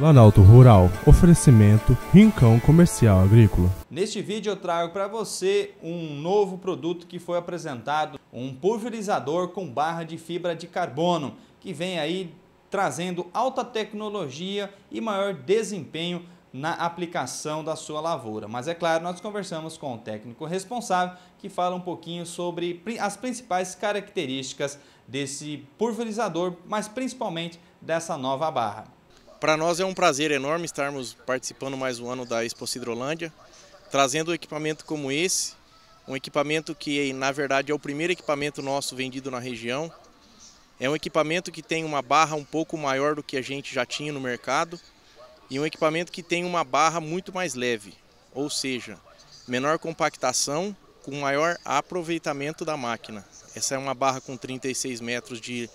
Planalto Rural, oferecimento Rincão Comercial Agrícola. Neste vídeo eu trago para você um novo produto que foi apresentado, um pulverizador com barra de fibra de carbono, que vem aí trazendo alta tecnologia e maior desempenho na aplicação da sua lavoura. Mas é claro, nós conversamos com o técnico responsável que fala um pouquinho sobre as principais características desse pulverizador, mas principalmente dessa nova barra. Para nós é um prazer enorme estarmos participando mais um ano da Expo Cidrolândia, trazendo um equipamento como esse, um equipamento que na verdade é o primeiro equipamento nosso vendido na região. É um equipamento que tem uma barra um pouco maior do que a gente já tinha no mercado e um equipamento que tem uma barra muito mais leve, ou seja, menor compactação com maior aproveitamento da máquina. Essa é uma barra com 36 metros de,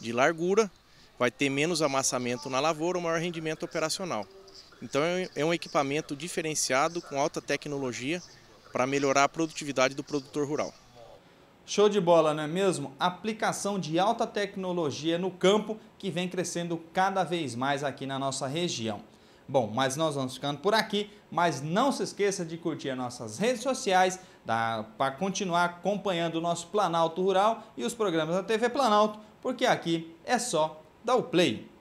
de largura vai ter menos amassamento na lavoura, maior rendimento operacional. Então é, é um equipamento diferenciado com alta tecnologia para melhorar a produtividade do produtor rural. Show de bola, não é mesmo? Aplicação de alta tecnologia no campo que vem crescendo cada vez mais aqui na nossa região. Bom, mas nós vamos ficando por aqui, mas não se esqueça de curtir as nossas redes sociais para continuar acompanhando o nosso Planalto Rural e os programas da TV Planalto, porque aqui é só dá o play.